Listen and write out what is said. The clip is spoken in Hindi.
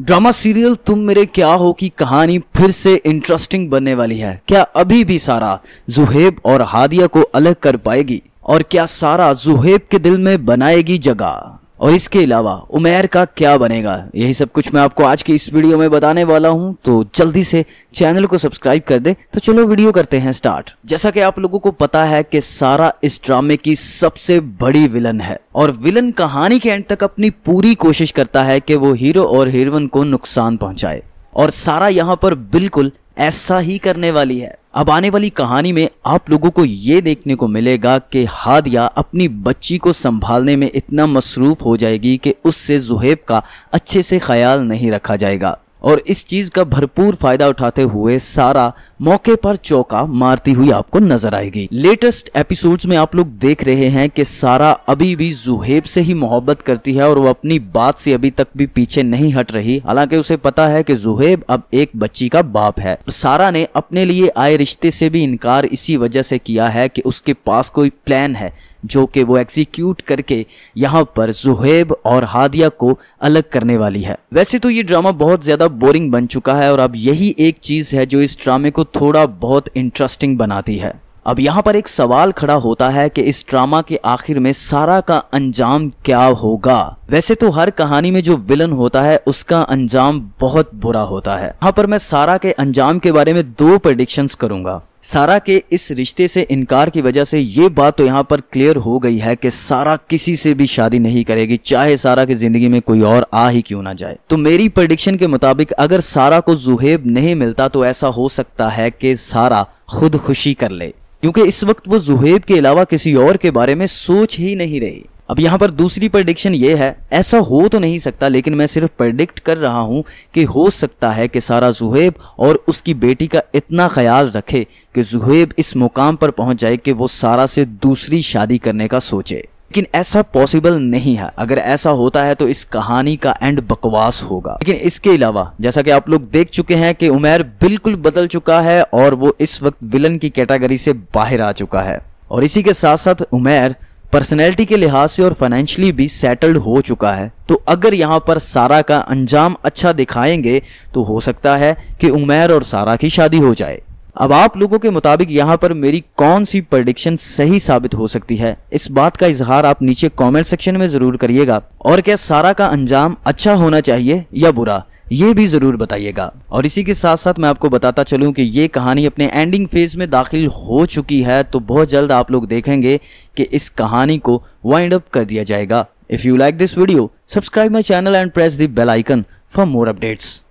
ड्रामा सीरियल तुम मेरे क्या हो की कहानी फिर से इंटरेस्टिंग बनने वाली है क्या अभी भी सारा जुहेब और हादिया को अलग कर पाएगी और क्या सारा जुहेब के दिल में बनाएगी जगह और इसके अलावा उमेर का क्या बनेगा यही सब कुछ मैं आपको आज की इस वीडियो में बताने वाला हूँ तो जल्दी से चैनल को सब्सक्राइब कर दे तो चलो वीडियो करते हैं स्टार्ट जैसा कि आप लोगों को पता है कि सारा इस ड्रामे की सबसे बड़ी विलन है और विलन कहानी के एंड तक अपनी पूरी कोशिश करता है कि वो हीरो और हीरोइन को नुकसान पहुंचाए और सारा यहाँ पर बिल्कुल ऐसा ही करने वाली है अब आने वाली कहानी में आप लोगों को ये देखने को मिलेगा कि हादिया अपनी बच्ची को संभालने में इतना मसरूफ हो जाएगी कि उससे जुहेब का अच्छे से ख्याल नहीं रखा जाएगा और इस चीज़ का भरपूर फायदा उठाते हुए सारा मौके पर चौका मारती हुई आपको नजर आएगी लेटेस्ट एपिसोड्स में आप लोग देख रहे हैं कि सारा अभी भी जुहेब से ही मोहब्बत करती है और वो अपनी बात से अभी तक भी पीछे नहीं हट रही हालांकि उसे पता है कि जुहेब अब एक बच्ची का बाप है सारा ने अपने लिए आए रिश्ते से भी इनकार इसी वजह से किया है कि उसके पास कोई प्लान है जो कि वो एग्जीक्यूट करके यहाँ पर जुहेब और हादिया को अलग करने वाली है वैसे तो ये ड्रामा बहुत ज्यादा बोरिंग बन चुका है और अब यही एक चीज़ है जो इस ड्रामे को थोड़ा बहुत इंटरेस्टिंग बनाती है अब यहाँ पर एक सवाल खड़ा होता है कि इस ड्रामा के आखिर में सारा का अंजाम क्या होगा वैसे तो हर कहानी में जो विलन होता है उसका अंजाम बहुत बुरा होता है यहाँ पर मैं सारा के अंजाम के बारे में दो प्रडिक्शन करूंगा सारा के इस रिश्ते से इनकार की वजह से ये बात तो यहाँ पर क्लियर हो गई है कि सारा किसी से भी शादी नहीं करेगी चाहे सारा की जिंदगी में कोई और आ ही क्यों ना जाए तो मेरी प्रडिक्शन के मुताबिक अगर सारा को जुहेब नहीं मिलता तो ऐसा हो सकता है कि सारा खुदकुशी कर ले क्योंकि इस वक्त वो जुहेब के अलावा किसी और के बारे में सोच ही नहीं रही अब यहाँ पर दूसरी प्रडिक्शन ये है ऐसा हो तो नहीं सकता लेकिन मैं सिर्फ प्रडिक्ट कर रहा हूं कि हो सकता है कि सारा जुहेब और उसकी बेटी का इतना ख्याल रखे कि जुहेब इस मुकाम पर पहुंच जाए कि वो सारा से दूसरी शादी करने का सोचे लेकिन ऐसा पॉसिबल नहीं है अगर ऐसा होता है तो इस कहानी का एंड बकवास होगा लेकिन इसके अलावा जैसा कि आप लोग देख चुके हैं कि उमेर बिल्कुल बदल चुका है और वो इस वक्त विलन की कैटेगरी से बाहर आ चुका है और इसी के साथ साथ उमेर पर्सनैलिटी के लिहाज से और फाइनेंशियली भी सेटल्ड हो चुका है तो अगर यहाँ पर सारा का अंजाम अच्छा दिखाएंगे तो हो सकता है कि उमेर और सारा की शादी हो जाए अब आप लोगों के मुताबिक यहाँ पर मेरी कौन सी प्रडिक्शन सही साबित हो सकती है इस बात का इजहार आप नीचे कमेंट सेक्शन में जरूर करिएगा और क्या सारा का अंजाम अच्छा होना चाहिए या बुरा ये भी जरूर बताइएगा और इसी के साथ साथ मैं आपको बताता चलूं कि ये कहानी अपने एंडिंग फेज में दाखिल हो चुकी है तो बहुत जल्द आप लोग देखेंगे कि इस कहानी को वाइंड अप कर दिया जाएगा if you like this video subscribe my channel and press the bell icon for more updates